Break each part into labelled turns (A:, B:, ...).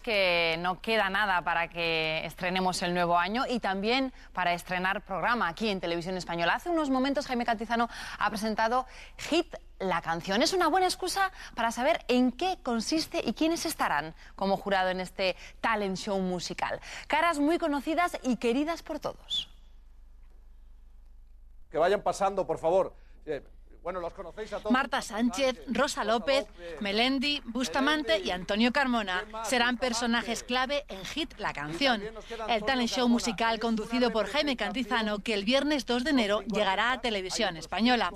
A: que no queda nada para que estrenemos el nuevo año y también para estrenar programa aquí en Televisión Española. Hace unos momentos Jaime Cantizano ha presentado Hit la canción. Es una buena excusa para saber en qué consiste y quiénes estarán como jurado en este talent show musical. Caras muy conocidas y queridas por todos. Que vayan pasando, por favor. Eh, Marta
B: Sánchez, Rosa López, Melendi, Bustamante y Antonio Carmona serán personajes clave en Hit La Canción, el talent show musical conducido por Jaime Cantizano que el viernes 2 de enero llegará a Televisión Española.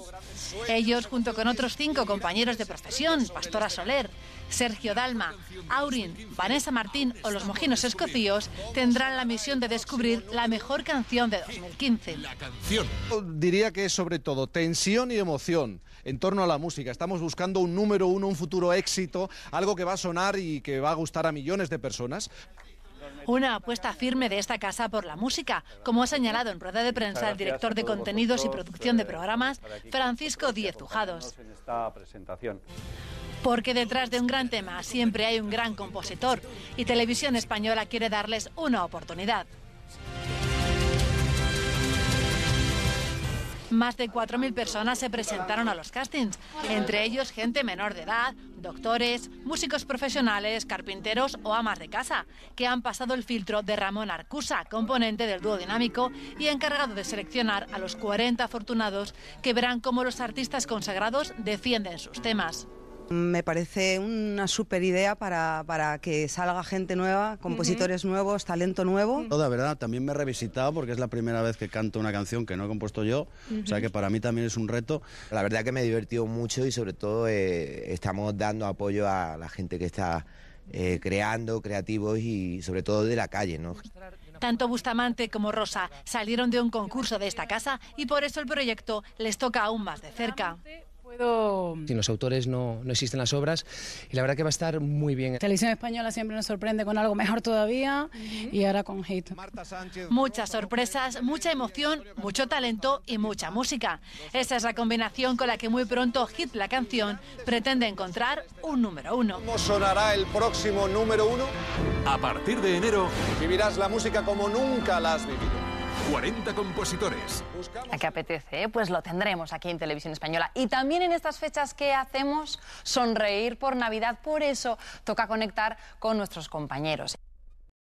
B: Ellos, junto con otros cinco compañeros de profesión, Pastora Soler, Sergio Dalma, Aurin, Vanessa Martín o los Mojinos Escocíos tendrán la misión de descubrir la mejor canción de 2015.
A: Diría que es sobre todo tensión y emoción en torno a la música. Estamos buscando un número uno, un futuro éxito, algo que va a sonar y que va a gustar a millones de personas.
B: Una apuesta firme de esta casa por la música, como ha señalado en rueda de prensa el director de contenidos y producción de eh, programas, Francisco Díez Ujados. Porque detrás de un gran tema siempre hay un gran compositor y Televisión Española quiere darles una oportunidad. Más de 4.000 personas se presentaron a los castings, entre ellos gente menor de edad, doctores, músicos profesionales, carpinteros o amas de casa, que han pasado el filtro de Ramón Arcusa, componente del dúo dinámico y encargado de seleccionar a los 40 afortunados que verán cómo los artistas consagrados defienden sus
A: temas. Me parece una super idea para, que salga gente nueva, compositores nuevos, talento nuevo. Toda verdad, también me he revisitado porque es la primera vez que canto una canción que no he compuesto yo, o sea que para mí también es un reto. La verdad que me he divertido mucho y sobre todo eh, estamos dando apoyo a la gente que está eh, creando,
B: creativos y sobre todo de la calle, Tanto Bustamante como Rosa salieron de un concurso de esta casa y por eso el proyecto les toca aún más de cerca si mm,
A: Sin los autores no, no existen las obras y la verdad que va a estar muy bien. Televisión Española siempre nos sorprende
B: con algo mejor todavía y ahora con Hit. Muchas sorpresas, mucha emoción, mucho talento y mucha música. Esa es la combinación con la que muy pronto Hit la canción pretende encontrar un número uno. ¿Cómo sonará
A: el próximo número uno? A partir de enero vivirás la música como nunca la has vivido. 40 compositores. ¿A qué apetece? ¿eh? Pues lo tendremos aquí en Televisión Española. Y también en estas fechas que hacemos sonreír por Navidad. Por eso toca conectar con nuestros compañeros.